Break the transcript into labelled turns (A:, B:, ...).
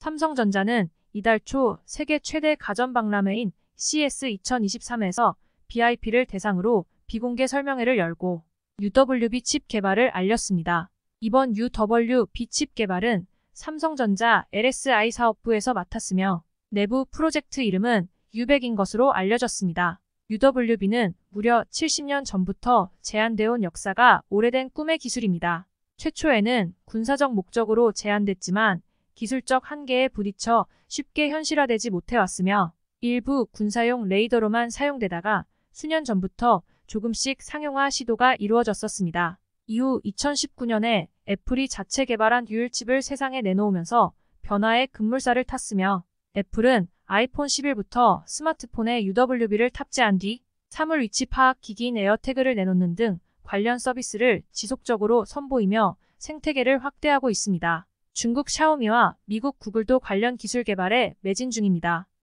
A: 삼성전자는 이달 초 세계 최대 가전박람회인 CS 2023에서 BIP를 대상으로 비공개 설명회를 열고 UWB 칩 개발을 알렸습니다. 이번 UWB 칩 개발은 삼성전자 LSI 사업부에서 맡았으며 내부 프로젝트 이름은 유백인 것으로 알려졌습니다. UWB는 무려 70년 전부터 제한되어 온 역사가 오래된 꿈의 기술입니다. 최초에는 군사적 목적으로 제한됐지만 기술적 한계에 부딪혀 쉽게 현실화되지 못해왔으며 일부 군사용 레이더로만 사용되다가 수년 전부터 조금씩 상용화 시도가 이루어졌었습니다. 이후 2019년에 애플이 자체 개발한 듀얼칩을 세상에 내놓으면서 변화의 급물살을 탔으며 애플은 아이폰 11부터 스마트폰에 UWB를 탑재한 뒤 사물 위치 파악 기기인 에어태그를 내놓는 등 관련 서비스를 지속적으로 선보이며 생태계를 확대하고 있습니다. 중국 샤오미와 미국 구글도 관련 기술 개발에 매진 중입니다.